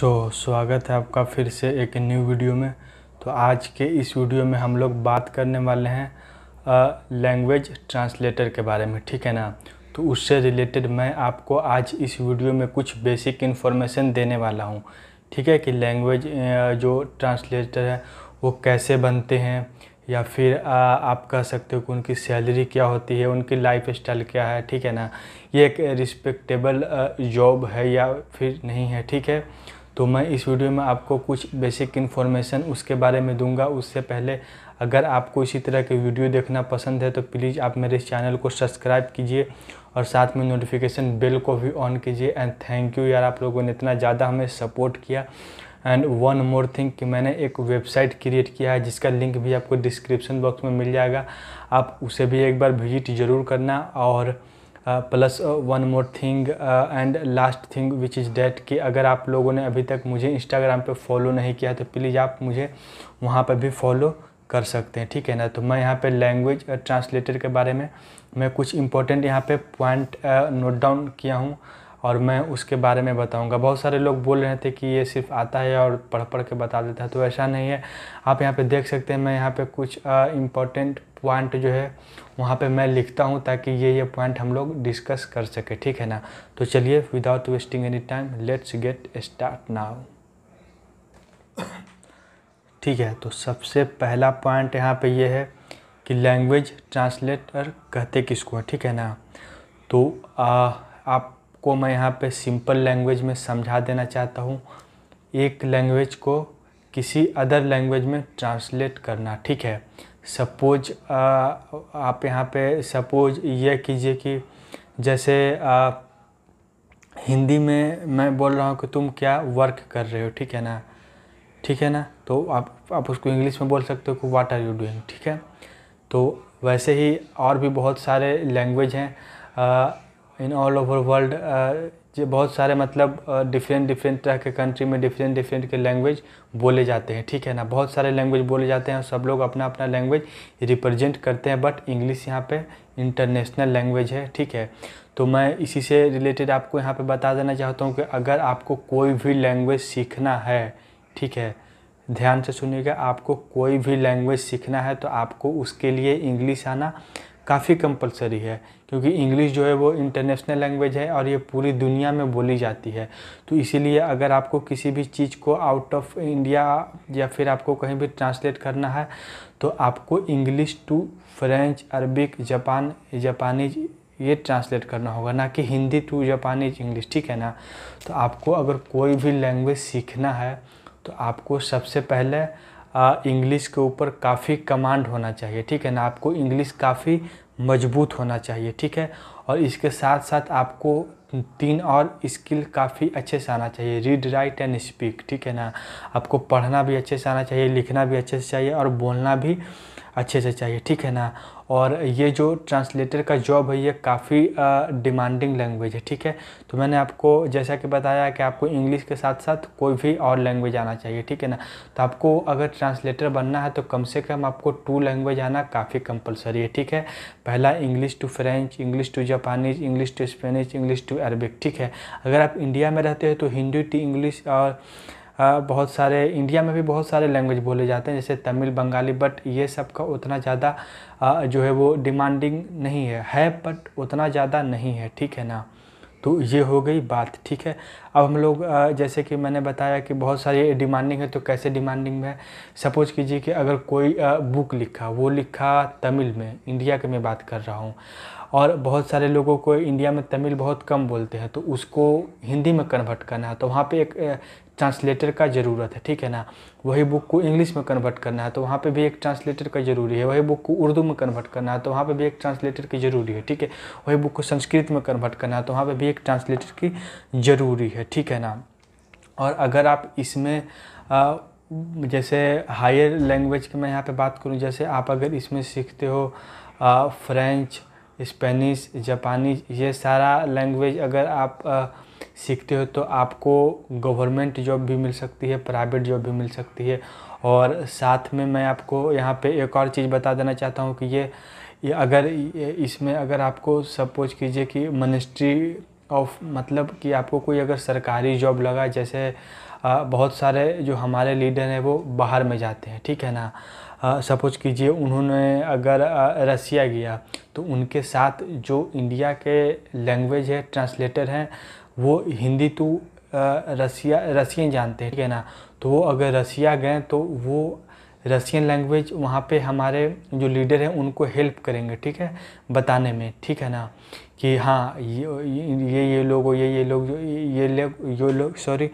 सो so, स्वागत है आपका फिर से एक न्यू वीडियो में तो आज के इस वीडियो में हम लोग बात करने वाले हैं लैंग्वेज ट्रांसलेटर के बारे में ठीक है ना तो उससे रिलेटेड मैं आपको आज इस वीडियो में कुछ बेसिक इन्फॉर्मेशन देने वाला हूँ ठीक है कि लैंग्वेज जो ट्रांसलेटर है वो कैसे बनते हैं या फिर आ, आप कह सकते हो कि उनकी सैलरी क्या होती है उनकी लाइफ स्टाइल क्या है ठीक है ना ये एक रिस्पेक्टेबल जॉब है या फिर नहीं है ठीक है तो मैं इस वीडियो में आपको कुछ बेसिक इन्फॉर्मेशन उसके बारे में दूंगा उससे पहले अगर आपको इसी तरह के वीडियो देखना पसंद है तो प्लीज़ आप मेरे इस चैनल को सब्सक्राइब कीजिए और साथ में नोटिफिकेशन बेल को भी ऑन कीजिए एंड थैंक यू यार आप लोगों ने इतना ज़्यादा हमें सपोर्ट किया एंड वन मोर थिंग कि मैंने एक वेबसाइट क्रिएट किया है जिसका लिंक भी आपको डिस्क्रिप्शन बॉक्स में मिल जाएगा आप उसे भी एक बार विजिट ज़रूर करना और plus one more thing and last thing which is that कि अगर आप लोगों ने अभी तक मुझे इंस्टाग्राम पे फॉलो नहीं किया तो प्लीज़ आप मुझे वहाँ पर भी फॉलो कर सकते हैं ठीक है ना तो मैं यहाँ पे लैंग्वेज ट्रांसलेटर uh, के बारे में मैं कुछ इंपॉर्टेंट यहाँ पे पॉइंट नोट डाउन किया हूँ और मैं उसके बारे में बताऊंगा बहुत सारे लोग बोल रहे थे कि ये सिर्फ आता है और पढ़ पढ़ के बता देता है तो ऐसा नहीं है आप यहाँ पे देख सकते हैं मैं यहाँ पे कुछ इम्पोर्टेंट uh, पॉइंट जो है वहाँ पे मैं लिखता हूँ ताकि ये ये पॉइंट हम लोग डिस्कस कर सके ठीक है ना तो चलिए without wasting any time let's get start now ठीक है तो सबसे पहला पॉइंट यहाँ पे ये है कि लैंग्वेज ट्रांसलेटर कहते किसको है ठीक है ना तो आ, आपको मैं यहाँ पे सिंपल लैंग्वेज में समझा देना चाहता हूँ एक लैंग्वेज को किसी अदर लैंग्वेज में ट्रांसलेट करना ठीक है सपोज आप यहाँ पे सपोज ये कीजिए कि जैसे आ, हिंदी में मैं बोल रहा हूँ कि तुम क्या वर्क कर रहे हो ठीक है ना ठीक है ना तो आप आप उसको इंग्लिश में बोल सकते हो कि वाट आर यू डूइंग ठीक है तो वैसे ही और भी बहुत सारे लैंग्वेज हैं इन ऑल ओवर वर्ल्ड जो बहुत सारे मतलब डिफरेंट uh, डिफरेंट तरह के कंट्री में डिफरेंट डिफरेंट के लैंग्वेज बोले जाते हैं ठीक है ना बहुत सारे लैंग्वेज बोले जाते हैं और सब लोग अपना अपना लैंग्वेज रिप्रेजेंट करते हैं बट इंग्लिश यहाँ पे इंटरनेशनल लैंग्वेज है ठीक है तो मैं इसी से रिलेटेड आपको यहाँ पर बता देना चाहता हूँ कि अगर आपको कोई भी लैंग्वेज सीखना है ठीक है ध्यान से सुनिएगा आपको कोई भी लैंग्वेज सीखना है तो आपको उसके लिए इंग्लिश आना काफ़ी कंपलसरी है क्योंकि इंग्लिश जो है वो इंटरनेशनल लैंग्वेज है और ये पूरी दुनिया में बोली जाती है तो इसीलिए अगर आपको किसी भी चीज़ को आउट ऑफ इंडिया या फिर आपको कहीं भी ट्रांसलेट करना है तो आपको English to French Arabic Japan Japanese ये ट्रांसलेट करना होगा ना कि हिंदी टू जापानीज इंग्लिश ठीक है ना तो आपको अगर कोई भी लैंग्वेज सीखना है तो आपको सबसे पहले इंग्लिश के ऊपर काफ़ी कमांड होना चाहिए ठीक है ना आपको इंग्लिश काफ़ी मजबूत होना चाहिए ठीक है और इसके साथ साथ आपको तीन और स्किल काफ़ी अच्छे से आना चाहिए रीड राइट एंड स्पीक ठीक है ना आपको पढ़ना भी अच्छे से आना चाहिए लिखना भी अच्छे से चाहिए और बोलना भी अच्छे से चाहिए ठीक है ना और ये जो ट्रांसलेटर का जॉब है ये काफ़ी डिमांडिंग लैंग्वेज है ठीक है तो मैंने आपको जैसा कि बताया कि आपको इंग्लिश के साथ साथ कोई भी और लैंग्वेज आना चाहिए ठीक है ना तो आपको अगर ट्रांसलेटर बनना है तो कम से कम आपको टू लैंग्वेज आना काफ़ी कंपलसरी है ठीक है पहला English to French English to Japanese English to Spanish English to Arabic ठीक है अगर आप इंडिया में रहते हो तो हिंदी टू इंग्लिश और हाँ, बहुत सारे इंडिया में भी बहुत सारे लैंग्वेज बोले जाते हैं जैसे तमिल बंगाली बट ये सब का उतना ज़्यादा जो है वो डिमांडिंग नहीं है है बट उतना ज़्यादा नहीं है ठीक है ना तो ये हो गई बात ठीक है अब हम लोग जैसे कि मैंने बताया कि बहुत सारी डिमांडिंग है तो कैसे डिमांडिंग में सपोज़ कीजिए कि अगर कोई बुक लिखा वो लिखा तमिल में इंडिया के मैं बात कर रहा हूँ और बहुत सारे लोगों को इंडिया में तमिल बहुत कम बोलते हैं तो उसको हिंदी में कन्वर्ट करना है तो वहाँ पे एक ट्रांसलेटर का ज़रूरत है ठीक है ना वही बुक को इंग्लिश में कन्वर्ट करना है तो वहाँ पे भी एक ट्रांसलेटर का ज़रूरी है वही बुक को उर्दू में कन्वर्ट करना है तो वहाँ पे भी एक ट्रांसलेटर की ज़रूरी है ठीक है वही बुक को संस्कृत में कन्वर्ट करना है तो वहाँ पे भी एक ट्रांसलेटर की ज़रूरी है ठीक है ना और अगर आप इसमें जैसे हायर लैंग्वेज की मैं यहाँ पे बात करूँ जैसे आप अगर इसमें सीखते हो फ्रेंच स्पेनिश जापानी ये सारा लैंग्वेज अगर आप सीखते हो तो आपको गवर्नमेंट जॉब भी मिल सकती है प्राइवेट जॉब भी मिल सकती है और साथ में मैं आपको यहाँ पे एक और चीज़ बता देना चाहता हूँ कि ये, ये अगर इसमें अगर आपको सपोज कीजिए कि मिनिस्ट्री ऑफ मतलब कि आपको कोई अगर सरकारी जॉब लगा जैसे बहुत सारे जो हमारे लीडर हैं वो बाहर में जाते हैं ठीक है ना सपोज कीजिए उन्होंने अगर रसिया गया तो उनके साथ जो इंडिया के लैंग्वेज है ट्रांसलेटर हैं वो हिंदी तो रसिया रसियन जानते हैं ठीक है ना तो वो अगर रसिया गए तो वो रसियन लैंग्वेज वहाँ पे हमारे जो लीडर हैं उनको हेल्प करेंगे ठीक है बताने में ठीक है ना कि हाँ ये ये ये लोग ये ये लोग ये लोग ये लोग सॉरी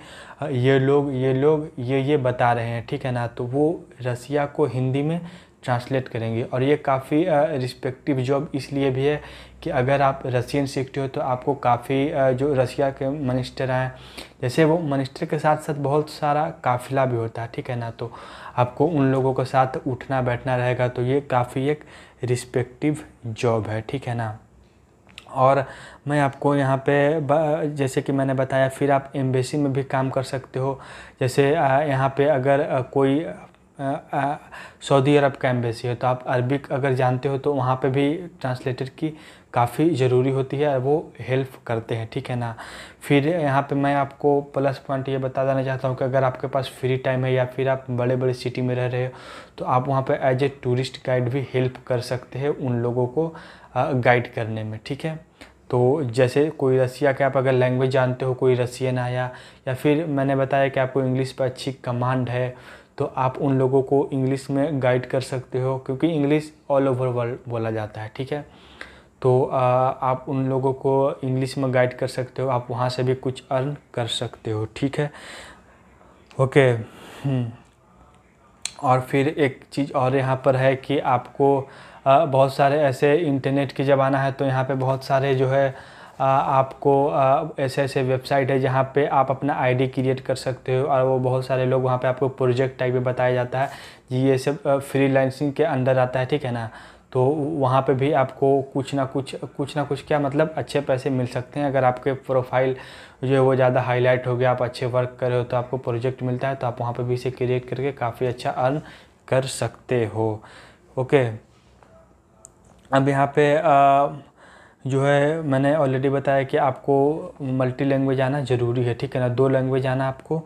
ये लोग ये लोग ये ये बता रहे हैं ठीक है ना तो वो रसिया को हिंदी में ट्रांसलेट करेंगे और ये काफ़ी रिस्पेक्टिव जॉब इसलिए भी है कि अगर आप रसियन सीखते हो तो आपको काफ़ी जो रसिया के मिनिस्टर हैं जैसे वो मिनिस्टर के साथ साथ बहुत सारा काफिला भी होता है ठीक है ना तो आपको उन लोगों के साथ उठना बैठना रहेगा तो ये काफ़ी एक रिस्पेक्टिव जॉब है ठीक है ना और मैं आपको यहाँ पे जैसे कि मैंने बताया फिर आप एम्बेसी में भी काम कर सकते हो जैसे यहाँ पे अगर कोई सऊदी अरब का एम्बेसी है तो आप अरबिक अगर जानते हो तो वहाँ पे भी ट्रांसलेटर की काफ़ी ज़रूरी होती है वो हेल्प करते हैं ठीक है ना फिर यहाँ पे मैं आपको प्लस पॉइंट ये बता देना चाहता हूँ कि अगर आपके पास फ्री टाइम है या फिर आप बड़े बड़े सिटी में रह रहे हो तो आप वहाँ पे एज ए टूरिस्ट गाइड भी हेल्प कर सकते हैं उन लोगों को गाइड करने में ठीक है तो जैसे कोई रसिया के आप अगर लैंग्वेज जानते हो कोई रसियन आया या फिर मैंने बताया कि आपको इंग्लिश पर अच्छी कमांड है तो आप उन लोगों को इंग्लिश में गाइड कर सकते हो क्योंकि इंग्लिश ऑल ओवर वर्ल्ड बोला जाता है ठीक है तो आ, आप उन लोगों को इंग्लिश में गाइड कर सकते हो आप वहाँ से भी कुछ अर्न कर सकते हो ठीक है ओके हम्म। और फिर एक चीज़ और यहाँ पर है कि आपको बहुत सारे ऐसे इंटरनेट की ज़माना है तो यहाँ पे बहुत सारे जो है आपको ऐसे ऐसे वेबसाइट है जहाँ पे आप अपना आईडी क्रिएट कर सकते हो और वो बहुत सारे लोग वहाँ पे आपको प्रोजेक्ट टाइप में बताया जाता है ये सब फ्रीलांसिंग के अंदर आता है ठीक है ना तो वहाँ पे भी आपको कुछ ना कुछ कुछ ना कुछ क्या मतलब अच्छे पैसे मिल सकते हैं अगर आपके प्रोफाइल जो है वो ज़्यादा हाईलाइट हो गया आप अच्छे वर्क कर रहे हो तो आपको प्रोजेक्ट मिलता है तो आप वहाँ पे भी इसे क्रिएट करके काफ़ी अच्छा अर्न कर सकते हो ओके अब यहाँ पे जो है मैंने ऑलरेडी बताया कि आपको मल्टी लैंग्वेज आना ज़रूरी है ठीक है ना दो लैंग्वेज आना आपको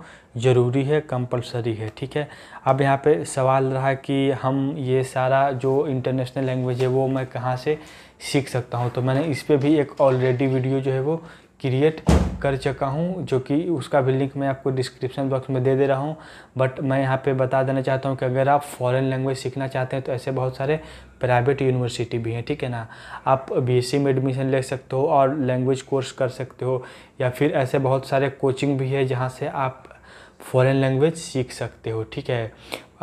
ज़रूरी है कंपलसरी है ठीक है अब यहाँ पे सवाल रहा कि हम ये सारा जो इंटरनेशनल लैंग्वेज है वो मैं कहाँ से सीख सकता हूँ तो मैंने इस पर भी एक ऑलरेडी वीडियो जो है वो क्रिएट कर चुका हूँ जो कि उसका भी लिंक मैं आपको डिस्क्रिप्शन बॉक्स में दे दे रहा हूँ बट मैं यहाँ पे बता देना चाहता हूँ कि अगर आप फॉरेन लैंग्वेज सीखना चाहते हैं तो ऐसे बहुत सारे प्राइवेट यूनिवर्सिटी भी हैं ठीक है ना आप बीएससी में एडमिशन ले सकते हो और लैंग्वेज कोर्स कर सकते हो या फिर ऐसे बहुत सारे कोचिंग भी है जहाँ से आप फॉरन लैंग्वेज सीख सकते हो ठीक है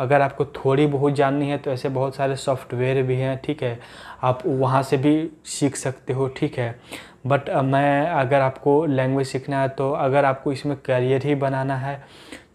अगर आपको थोड़ी बहुत जाननी है तो ऐसे बहुत सारे सॉफ्टवेयर भी हैं ठीक है आप वहाँ से भी सीख सकते हो ठीक है बट uh, मैं अगर आपको लैंग्वेज सीखना है तो अगर आपको इसमें करियर ही बनाना है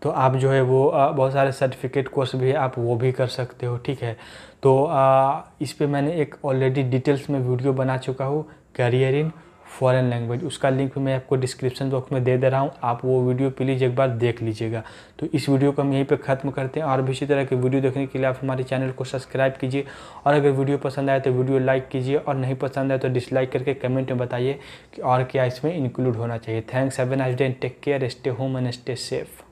तो आप जो है वो uh, बहुत सारे सर्टिफिकेट कोर्स भी आप वो भी कर सकते हो ठीक है तो uh, इस पर मैंने एक ऑलरेडी डिटेल्स में वीडियो बना चुका हूँ करियर इन फॉरेन लैंग्वेज उसका लिंक मैं आपको डिस्क्रिप्शन बॉक्स में दे दे रहा हूँ आप वो वीडियो प्लीज़ एक बार देख लीजिएगा तो इस वीडियो को हम यहीं पे ख़त्म करते हैं और भी इसी तरह के वीडियो देखने के लिए आप हमारे चैनल को सब्सक्राइब कीजिए और अगर वीडियो पसंद आए तो वीडियो लाइक कीजिए और नहीं पसंद आए तो डिसलाइक करके कमेंट में बताइए कि और क्या इसमें इंक्लूड होना चाहिए thanks have a nice day take care stay home and stay safe